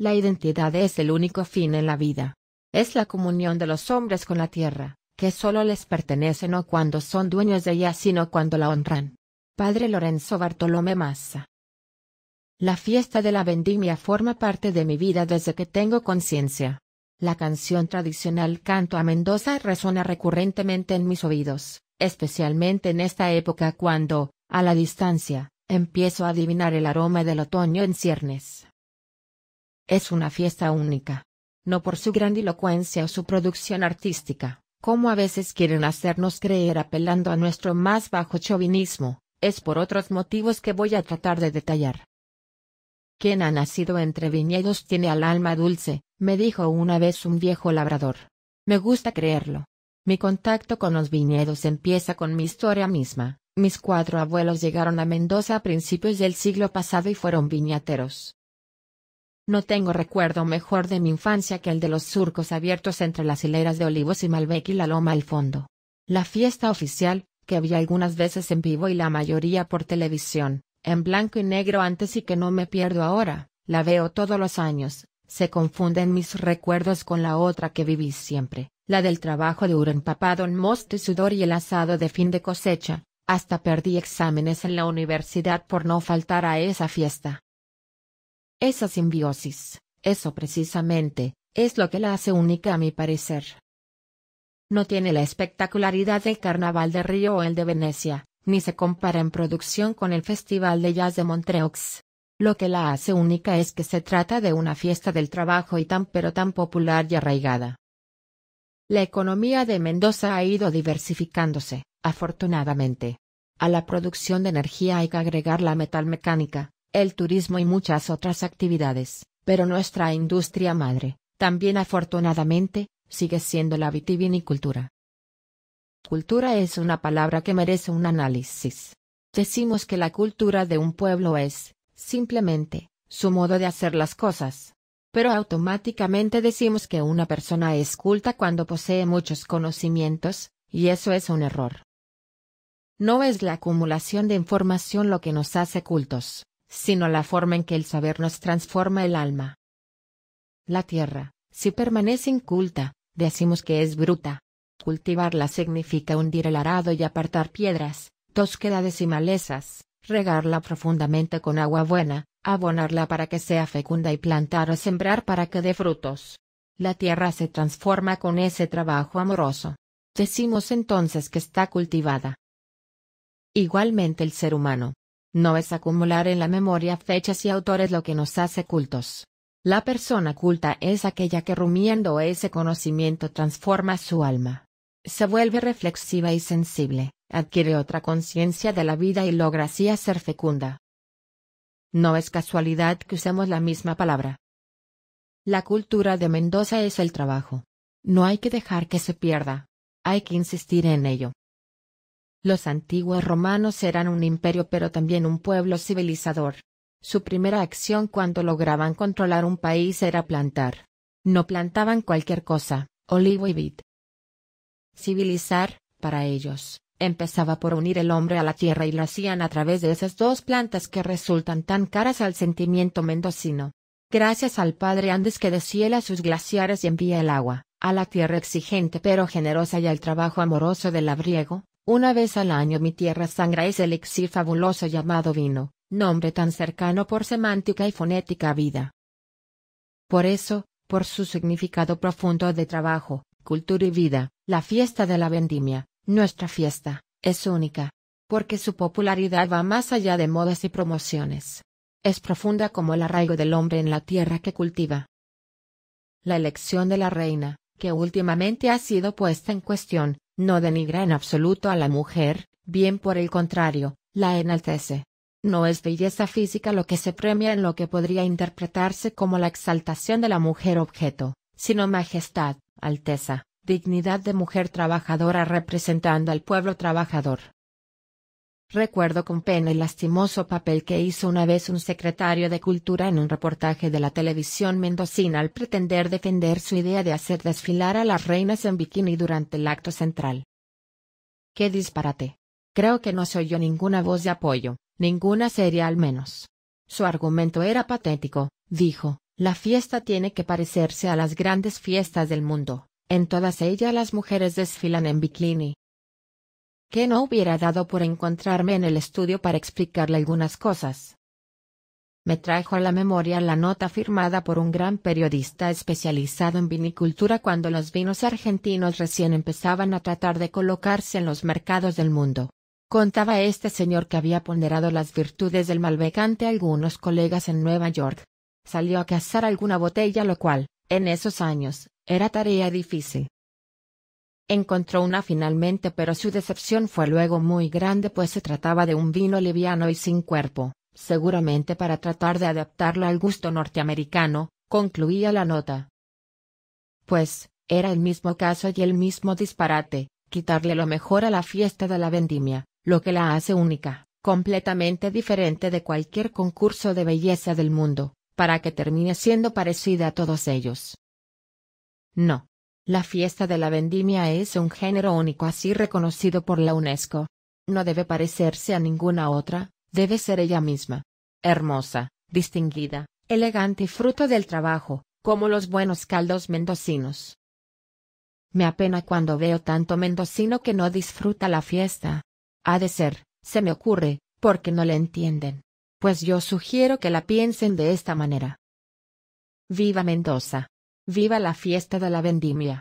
La identidad es el único fin en la vida. Es la comunión de los hombres con la tierra, que solo les pertenece no cuando son dueños de ella, sino cuando la honran. Padre Lorenzo Bartolomé Massa. La fiesta de la vendimia forma parte de mi vida desde que tengo conciencia. La canción tradicional Canto a Mendoza resuena recurrentemente en mis oídos, especialmente en esta época cuando, a la distancia, empiezo a adivinar el aroma del otoño en ciernes. Es una fiesta única. No por su grandilocuencia o su producción artística, como a veces quieren hacernos creer apelando a nuestro más bajo chauvinismo, es por otros motivos que voy a tratar de detallar. Quien ha nacido entre viñedos tiene al alma dulce, me dijo una vez un viejo labrador. Me gusta creerlo. Mi contacto con los viñedos empieza con mi historia misma. Mis cuatro abuelos llegaron a Mendoza a principios del siglo pasado y fueron viñateros. No tengo recuerdo mejor de mi infancia que el de los surcos abiertos entre las hileras de olivos y Malbec y la loma al fondo. La fiesta oficial, que había algunas veces en vivo y la mayoría por televisión, en blanco y negro antes y que no me pierdo ahora, la veo todos los años, se confunden mis recuerdos con la otra que viví siempre, la del trabajo duro empapado en mosto y sudor y el asado de fin de cosecha, hasta perdí exámenes en la universidad por no faltar a esa fiesta. Esa simbiosis, eso precisamente, es lo que la hace única a mi parecer. No tiene la espectacularidad del Carnaval de Río o el de Venecia, ni se compara en producción con el Festival de Jazz de Montreux. Lo que la hace única es que se trata de una fiesta del trabajo y tan pero tan popular y arraigada. La economía de Mendoza ha ido diversificándose, afortunadamente. A la producción de energía hay que agregar la metal mecánica el turismo y muchas otras actividades, pero nuestra industria madre, también afortunadamente, sigue siendo la vitivinicultura. Cultura es una palabra que merece un análisis. Decimos que la cultura de un pueblo es, simplemente, su modo de hacer las cosas. Pero automáticamente decimos que una persona es culta cuando posee muchos conocimientos, y eso es un error. No es la acumulación de información lo que nos hace cultos, sino la forma en que el saber nos transforma el alma. La tierra, si permanece inculta, decimos que es bruta. Cultivarla significa hundir el arado y apartar piedras, tosquedades y malezas, regarla profundamente con agua buena, abonarla para que sea fecunda y plantar o sembrar para que dé frutos. La tierra se transforma con ese trabajo amoroso. Decimos entonces que está cultivada. Igualmente el ser humano, no es acumular en la memoria fechas y autores lo que nos hace cultos. La persona culta es aquella que rumiando ese conocimiento transforma su alma. Se vuelve reflexiva y sensible, adquiere otra conciencia de la vida y logra así hacer fecunda. No es casualidad que usemos la misma palabra. La cultura de Mendoza es el trabajo. No hay que dejar que se pierda. Hay que insistir en ello. Los antiguos romanos eran un imperio pero también un pueblo civilizador. Su primera acción cuando lograban controlar un país era plantar. No plantaban cualquier cosa, olivo y vid. Civilizar, para ellos, empezaba por unir el hombre a la tierra y lo hacían a través de esas dos plantas que resultan tan caras al sentimiento mendocino. Gracias al padre Andes que deshiela sus glaciares y envía el agua, a la tierra exigente pero generosa y al trabajo amoroso del labriego, una vez al año mi tierra sangra ese elixir fabuloso llamado vino, nombre tan cercano por semántica y fonética vida. Por eso, por su significado profundo de trabajo, cultura y vida, la fiesta de la vendimia, nuestra fiesta, es única, porque su popularidad va más allá de modas y promociones. Es profunda como el arraigo del hombre en la tierra que cultiva. La elección de la reina, que últimamente ha sido puesta en cuestión, no denigra en absoluto a la mujer, bien por el contrario, la enaltece. No es belleza física lo que se premia en lo que podría interpretarse como la exaltación de la mujer objeto, sino majestad, alteza, dignidad de mujer trabajadora representando al pueblo trabajador. Recuerdo con pena el lastimoso papel que hizo una vez un secretario de Cultura en un reportaje de la televisión mendocina al pretender defender su idea de hacer desfilar a las reinas en bikini durante el acto central. ¡Qué disparate! Creo que no se oyó ninguna voz de apoyo, ninguna seria al menos. Su argumento era patético, dijo, la fiesta tiene que parecerse a las grandes fiestas del mundo, en todas ellas las mujeres desfilan en bikini, que no hubiera dado por encontrarme en el estudio para explicarle algunas cosas. Me trajo a la memoria la nota firmada por un gran periodista especializado en vinicultura cuando los vinos argentinos recién empezaban a tratar de colocarse en los mercados del mundo. Contaba este señor que había ponderado las virtudes del malbecante ante algunos colegas en Nueva York. Salió a cazar alguna botella lo cual, en esos años, era tarea difícil encontró una finalmente pero su decepción fue luego muy grande pues se trataba de un vino liviano y sin cuerpo, seguramente para tratar de adaptarlo al gusto norteamericano, concluía la nota. Pues, era el mismo caso y el mismo disparate, quitarle lo mejor a la fiesta de la vendimia, lo que la hace única, completamente diferente de cualquier concurso de belleza del mundo, para que termine siendo parecida a todos ellos. No, la fiesta de la vendimia es un género único así reconocido por la UNESCO. No debe parecerse a ninguna otra, debe ser ella misma. Hermosa, distinguida, elegante y fruto del trabajo, como los buenos caldos mendocinos. Me apena cuando veo tanto mendocino que no disfruta la fiesta. Ha de ser, se me ocurre, porque no le entienden. Pues yo sugiero que la piensen de esta manera. ¡Viva Mendoza! Viva la fiesta de la vendimia.